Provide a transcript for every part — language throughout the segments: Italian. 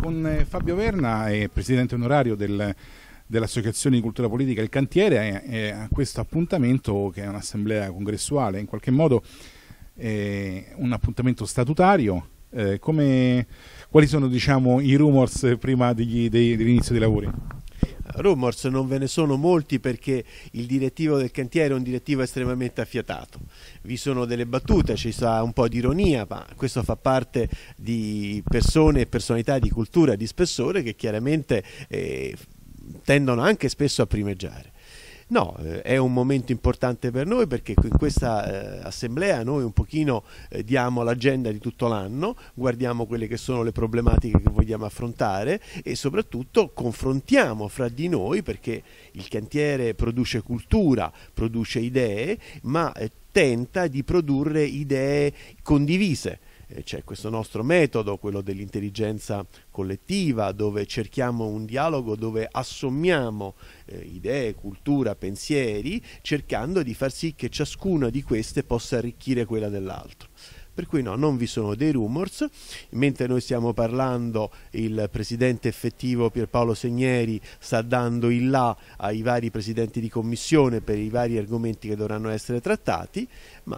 Con eh, Fabio Verna, presidente onorario del, dell'Associazione di Cultura Politica Il Cantiere, eh, a questo appuntamento che è un'assemblea congressuale, in qualche modo eh, un appuntamento statutario. Eh, come, quali sono diciamo, i rumors prima degli, degli, dell'inizio dei lavori? rumors non ve ne sono molti perché il direttivo del cantiere è un direttivo estremamente affiatato. Vi sono delle battute, ci sta un po' di ironia, ma questo fa parte di persone e personalità di cultura, di spessore che chiaramente eh, tendono anche spesso a primeggiare. No, eh, è un momento importante per noi perché in questa eh, assemblea noi un pochino eh, diamo l'agenda di tutto l'anno, guardiamo quelle che sono le problematiche che vogliamo affrontare e soprattutto confrontiamo fra di noi perché il cantiere produce cultura, produce idee, ma eh, tenta di produrre idee condivise eh, c'è questo nostro metodo, quello dell'intelligenza collettiva, dove cerchiamo un dialogo, dove assommiamo eh, idee, cultura, pensieri, cercando di far sì che ciascuna di queste possa arricchire quella dell'altro per cui no, non vi sono dei rumors. Mentre noi stiamo parlando, il presidente effettivo Pierpaolo Segneri sta dando il là ai vari presidenti di commissione per i vari argomenti che dovranno essere trattati, ma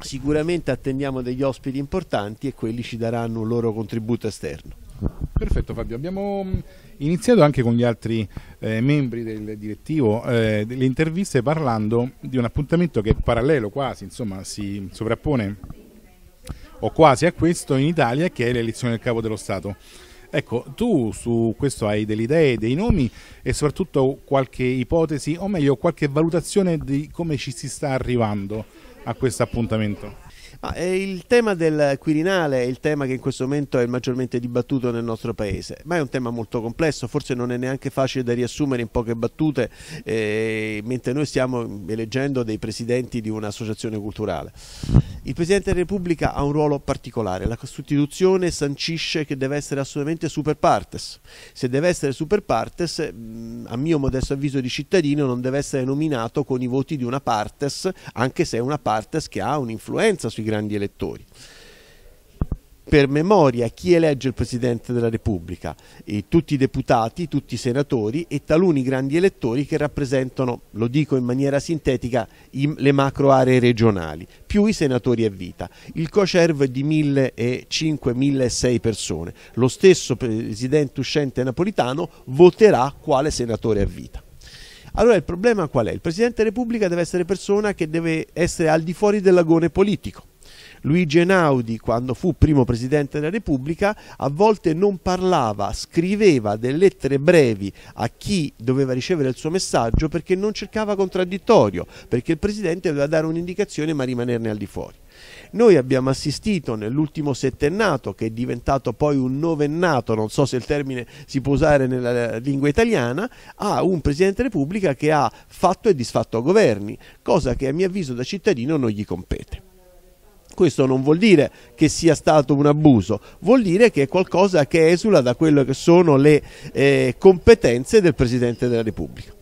sicuramente attendiamo degli ospiti importanti e quelli ci daranno un loro contributo esterno. Perfetto Fabio, abbiamo mm, iniziato anche con gli altri eh, membri del direttivo eh, delle interviste parlando di un appuntamento che è parallelo quasi, insomma si sovrappone o quasi a questo in Italia che è l'elezione del capo dello Stato. Ecco, tu su questo hai delle idee, dei nomi e soprattutto qualche ipotesi, o meglio qualche valutazione di come ci si sta arrivando a questo appuntamento? Ah, il tema del Quirinale è il tema che in questo momento è maggiormente dibattuto nel nostro paese, ma è un tema molto complesso, forse non è neanche facile da riassumere in poche battute, eh, mentre noi stiamo eleggendo dei presidenti di un'associazione culturale. Il Presidente della Repubblica ha un ruolo particolare, la Costituzione sancisce che deve essere assolutamente super partes, se deve essere super partes, mm, a mio modesto avviso di cittadino, non deve essere nominato con i voti di una partes, anche se è una partes che ha un'influenza sui grandi elettori per memoria chi elegge il Presidente della Repubblica, tutti i deputati, tutti i senatori e taluni grandi elettori che rappresentano, lo dico in maniera sintetica, i, le macro aree regionali, più i senatori a vita. Il COCERV è di 1.500-1.600 persone. Lo stesso Presidente uscente napolitano voterà quale senatore a vita. Allora il problema qual è? Il Presidente della Repubblica deve essere persona che deve essere al di fuori del lagone politico Luigi Einaudi, quando fu primo presidente della Repubblica, a volte non parlava, scriveva delle lettere brevi a chi doveva ricevere il suo messaggio perché non cercava contraddittorio, perché il presidente doveva dare un'indicazione ma rimanerne al di fuori. Noi abbiamo assistito nell'ultimo settennato, che è diventato poi un novennato, non so se il termine si può usare nella lingua italiana, a un Presidente della Repubblica che ha fatto e disfatto governi, cosa che a mio avviso da cittadino non gli compete. Questo non vuol dire che sia stato un abuso, vuol dire che è qualcosa che esula da quelle che sono le eh, competenze del Presidente della Repubblica.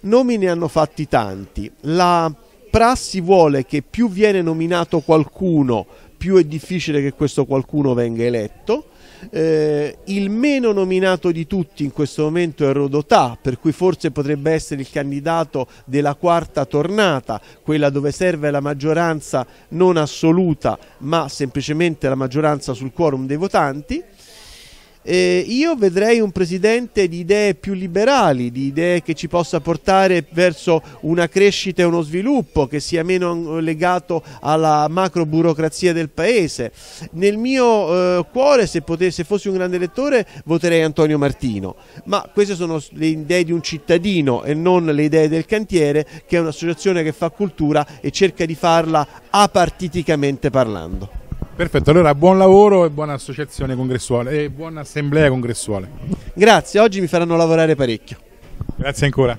Nomi ne hanno fatti tanti. La prassi vuole che più viene nominato qualcuno più è difficile che questo qualcuno venga eletto. Eh, il meno nominato di tutti in questo momento è Rodotà, per cui forse potrebbe essere il candidato della quarta tornata, quella dove serve la maggioranza non assoluta, ma semplicemente la maggioranza sul quorum dei votanti. Eh, io vedrei un presidente di idee più liberali, di idee che ci possa portare verso una crescita e uno sviluppo che sia meno legato alla macro burocrazia del paese. Nel mio eh, cuore, se, potesse, se fossi un grande elettore, voterei Antonio Martino, ma queste sono le idee di un cittadino e non le idee del cantiere, che è un'associazione che fa cultura e cerca di farla apartiticamente parlando. Perfetto, allora buon lavoro e buona associazione congressuale e buona assemblea congressuale. Grazie, oggi mi faranno lavorare parecchio. Grazie ancora.